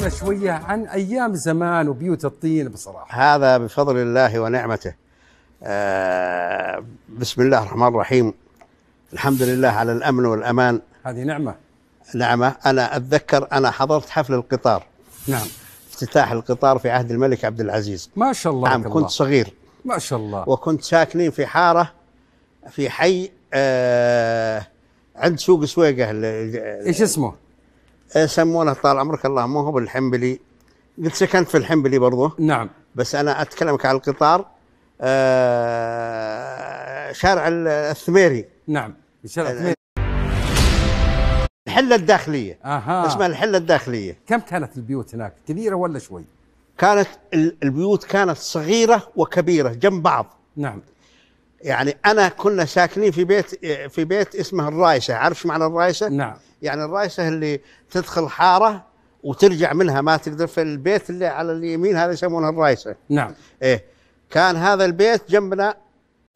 تكلمنا شويه عن ايام زمان وبيوت الطين بصراحه هذا بفضل الله ونعمته آه بسم الله الرحمن الرحيم الحمد لله على الامن والامان هذه نعمه نعمه انا اتذكر انا حضرت حفل القطار نعم افتتاح القطار في عهد الملك عبد العزيز ما شاء الله نعم كنت الله. صغير ما شاء الله وكنت ساكنين في حاره في حي آه عند سوق سويقه ايش اسمه؟ إيه، سمونه طال عمرك الله ما هو بالحنبلي قلت سكنت في الحنبلي برضه نعم بس انا اتكلمك على القطار آه، شارع الثميري نعم شارع الثميري الحله الداخليه اها اسمها الحله الداخليه كم كانت البيوت هناك كبيره ولا شوي كانت البيوت كانت صغيره وكبيره جنب بعض نعم يعني انا كنا ساكنين في بيت في بيت اسمه الرايسه عارف معنى الرايسه نعم يعني الرايسه اللي تدخل حاره وترجع منها ما تقدر في البيت اللي على اليمين هذا يسمونه الرايسه نعم ايه كان هذا البيت جنبنا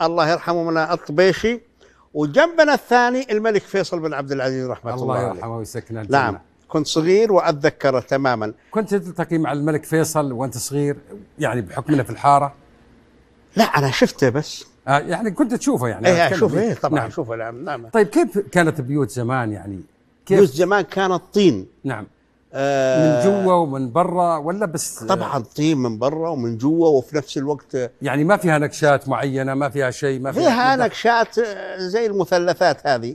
الله يرحمه من الطبيشي وجنبنا الثاني الملك فيصل بن عبد العزيز رحمه الله, الله يرحمه ويسكنه الجنه نعم كنت صغير واتذكره تماما كنت تلتقي مع الملك فيصل وانت صغير يعني بحكمنا في الحاره لا انا شفته بس آه يعني كنت تشوفه يعني ايه اشوفه ايه طبعا نعم. اشوفه نعم. نعم طيب كيف كانت بيوت زمان يعني كيف؟ جوز زمان كان الطين نعم آه من جوا ومن برا ولا بس طبعا طين من برا ومن جوا وفي نفس الوقت يعني ما فيها نكشات معينه ما فيها شيء ما فيها, فيها نكشات زي المثلثات هذه